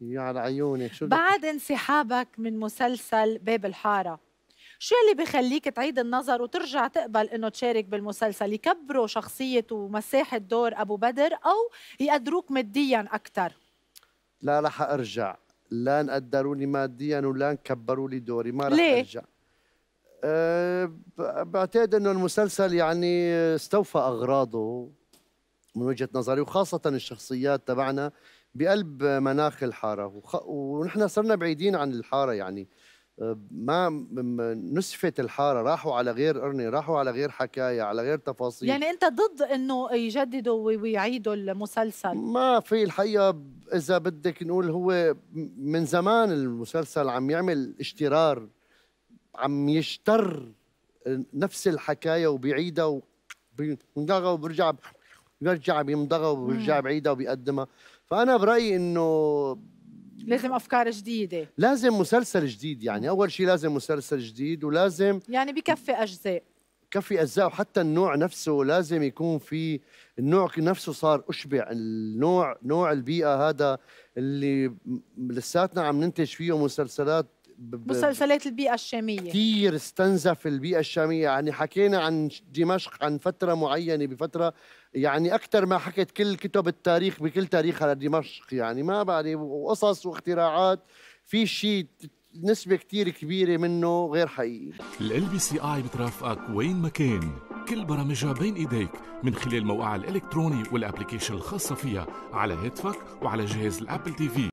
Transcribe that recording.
يا على عيوني شو بعد انسحابك من مسلسل باب الحاره شو اللي بخليك تعيد النظر وترجع تقبل انه تشارك بالمسلسل يكبروا شخصيه ومساحه دور ابو بدر او يقدروك ماديا اكثر لا رح ارجع لا نقدروني ماديا ولا نكبروا لي دوري ما رح ليه؟ ارجع أه بعتقد انه المسلسل يعني استوفى اغراضه من وجهه نظري وخاصه الشخصيات تبعنا بقلب مناخ الحاره وخ... ونحن صرنا بعيدين عن الحاره يعني ما نسفت الحاره راحوا على غير قرني راحوا على غير حكايه على غير تفاصيل يعني انت ضد انه يجددوا ويعيدوا المسلسل ما في الحقيقه اذا بدك نقول هو من زمان المسلسل عم يعمل اشترار عم يشتر نفس الحكايه وبيعيدها وبيرجع وبرجع بيرجع بيمضغها وبيرجع بعيدها وبيقدمها فانا برايي انه لازم افكار جديده لازم مسلسل جديد يعني اول شيء لازم مسلسل جديد ولازم يعني بكفي اجزاء كفي اجزاء وحتى النوع نفسه لازم يكون في النوع نفسه صار اشبع النوع نوع البيئه هذا اللي لساتنا عم ننتج فيه مسلسلات مسلسلات البيئة الشامية كثير استنزف البيئة الشامية يعني حكينا عن دمشق عن فترة معينة بفترة يعني أكثر ما حكت كل كتب التاريخ بكل تاريخها لدمشق يعني ما بعرف وقصص واختراعات في شيء نسبة كثير كبيرة منه غير حقيقي ال بي سي اي بترافقك وين ما كان كل برامجها بين ايديك من خلال موقعها الالكتروني والابلكيشن الخاصه فيها على هاتفك وعلى جهاز الابل تي في